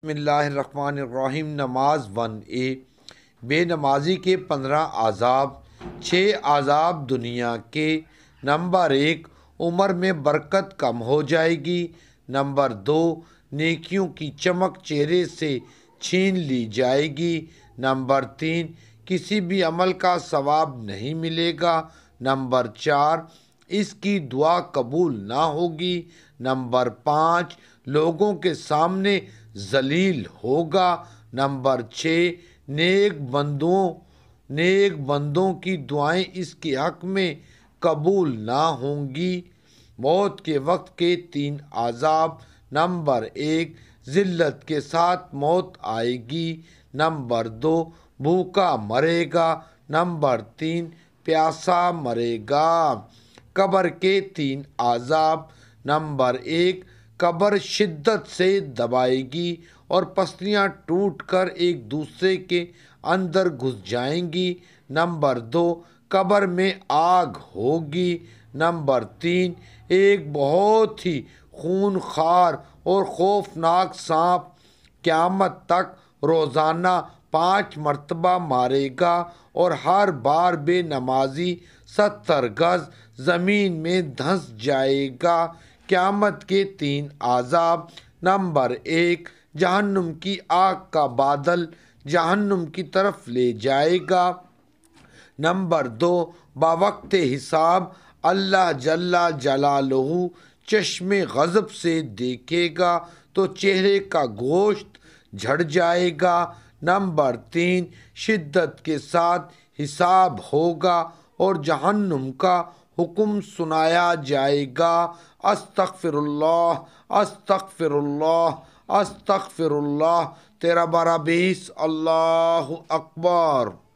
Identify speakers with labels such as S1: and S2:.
S1: बसमिल्लाम नमाज वन ए बेनमाजी के पंद्रह आज़ाब छः आज़ाब दुनिया के नंबर एक उम्र में बरकत कम हो जाएगी नंबर दो नेकियों की चमक चेहरे से छीन ली जाएगी नंबर तीन किसी भी अमल का सवाब नहीं मिलेगा नंबर चार इसकी दुआ कबूल ना होगी नंबर पाँच लोगों के सामने जलील होगा नंबर छः नेक बंदों नेक बंदों की दुआएं इसके हक में कबूल ना होंगी मौत के वक्त के तीन आज़ाब नंबर एक ज़िल्लत के साथ मौत आएगी नंबर दो भूखा मरेगा नंबर तीन प्यासा मरेगा कबर के तीन आज़ाब नंबर एक कबर शिद्दत से दबाएगी और पसलियाँ टूट कर एक दूसरे के अंदर घुस जाएंगी नंबर दो कबर में आग होगी नंबर तीन एक बहुत ही खून खार और खौफनाक सांप क़्यामत तक रोज़ाना पाँच मरतबा मारेगा और हर बार बेनमाजी सत्तर गज ज़मीन में धंस जाएगा क़्यामत के तीन आज़ाब नंबर एक जहन्नुम की आग का बादल जहन्नुम की तरफ ले जाएगा नंबर दो बावक्त हिसाब अल्लाह जल्ला जलालहू चश्मे गज़ब से देखेगा तो चेहरे का गोश्त झड़ जाएगा नंबर तीन शिद्दत के साथ हिसाब होगा और जहन्नुम का हुक्म सुनाया जाएगा अस्तगफिरुल्लाह अस्तगफिरुल्लाह अस्तगफिरुल्लाह तेरा बारह बीस अल्लाह अकबर